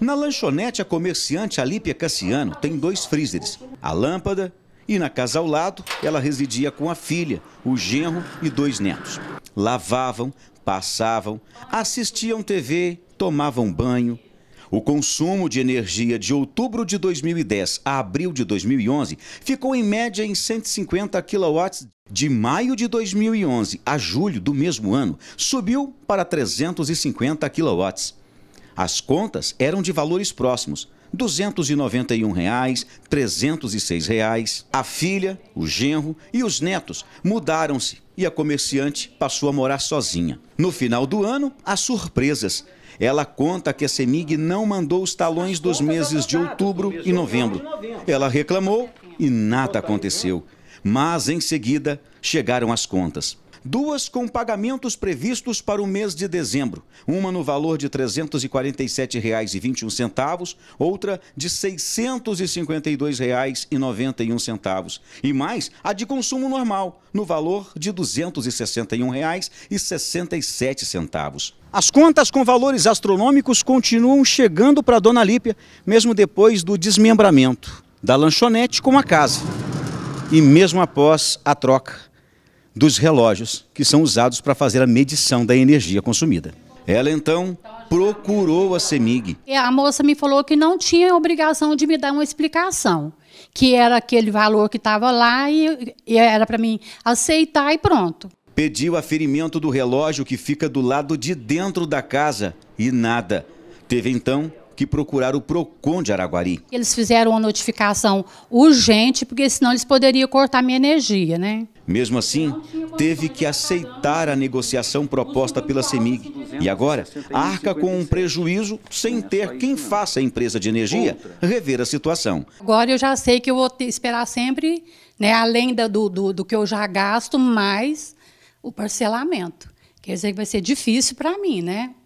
Na lanchonete, a comerciante Alípia Cassiano tem dois freezers, a lâmpada e na casa ao lado, ela residia com a filha, o genro e dois netos. Lavavam, passavam, assistiam TV, tomavam banho. O consumo de energia de outubro de 2010 a abril de 2011 ficou em média em 150 kW. De maio de 2011 a julho do mesmo ano, subiu para 350 kW. As contas eram de valores próximos. R$ 291,00, reais, R$ 306,00. Reais. A filha, o genro e os netos mudaram-se e a comerciante passou a morar sozinha. No final do ano, as surpresas. Ela conta que a CEMIG não mandou os talões dos meses de outubro e novembro. Ela reclamou e nada aconteceu. Mas em seguida chegaram as contas duas com pagamentos previstos para o mês de dezembro, uma no valor de R$ 347,21, outra de R$ 652,91 e mais a de consumo normal, no valor de R$ 261,67. As contas com valores astronômicos continuam chegando para Dona Lípia, mesmo depois do desmembramento da lanchonete com a casa e mesmo após a troca dos relógios que são usados para fazer a medição da energia consumida. Ela então procurou a CEMIG. A moça me falou que não tinha obrigação de me dar uma explicação, que era aquele valor que estava lá e, e era para mim aceitar e pronto. Pediu aferimento do relógio que fica do lado de dentro da casa e nada. Teve então que procurar o PROCON de Araguari. Eles fizeram uma notificação urgente, porque senão eles poderiam cortar minha energia, né? Mesmo assim, teve que aceitar a negociação proposta pela CEMIG. E agora, arca com um prejuízo sem ter quem faça a empresa de energia rever a situação. Agora eu já sei que eu vou esperar sempre, né, além do, do, do que eu já gasto, mais o parcelamento. Quer dizer que vai ser difícil para mim, né?